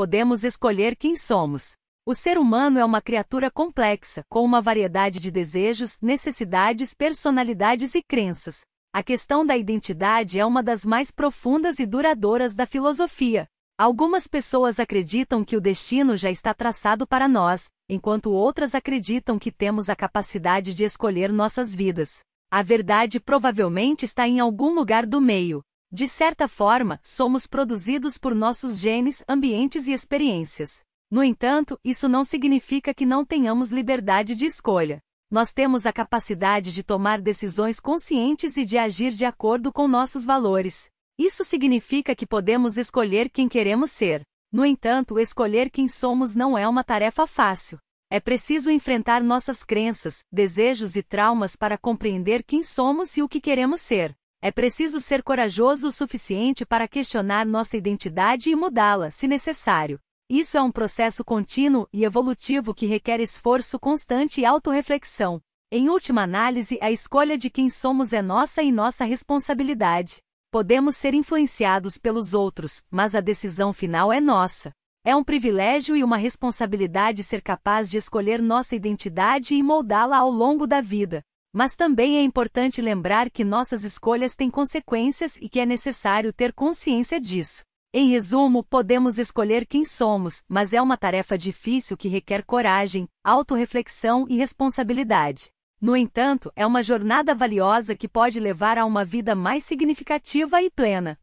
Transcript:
podemos escolher quem somos. O ser humano é uma criatura complexa, com uma variedade de desejos, necessidades, personalidades e crenças. A questão da identidade é uma das mais profundas e duradouras da filosofia. Algumas pessoas acreditam que o destino já está traçado para nós, enquanto outras acreditam que temos a capacidade de escolher nossas vidas. A verdade provavelmente está em algum lugar do meio. De certa forma, somos produzidos por nossos genes, ambientes e experiências. No entanto, isso não significa que não tenhamos liberdade de escolha. Nós temos a capacidade de tomar decisões conscientes e de agir de acordo com nossos valores. Isso significa que podemos escolher quem queremos ser. No entanto, escolher quem somos não é uma tarefa fácil. É preciso enfrentar nossas crenças, desejos e traumas para compreender quem somos e o que queremos ser. É preciso ser corajoso o suficiente para questionar nossa identidade e mudá-la, se necessário. Isso é um processo contínuo e evolutivo que requer esforço constante e autorreflexão. Em última análise, a escolha de quem somos é nossa e nossa responsabilidade. Podemos ser influenciados pelos outros, mas a decisão final é nossa. É um privilégio e uma responsabilidade ser capaz de escolher nossa identidade e moldá-la ao longo da vida. Mas também é importante lembrar que nossas escolhas têm consequências e que é necessário ter consciência disso. Em resumo, podemos escolher quem somos, mas é uma tarefa difícil que requer coragem, autorreflexão e responsabilidade. No entanto, é uma jornada valiosa que pode levar a uma vida mais significativa e plena.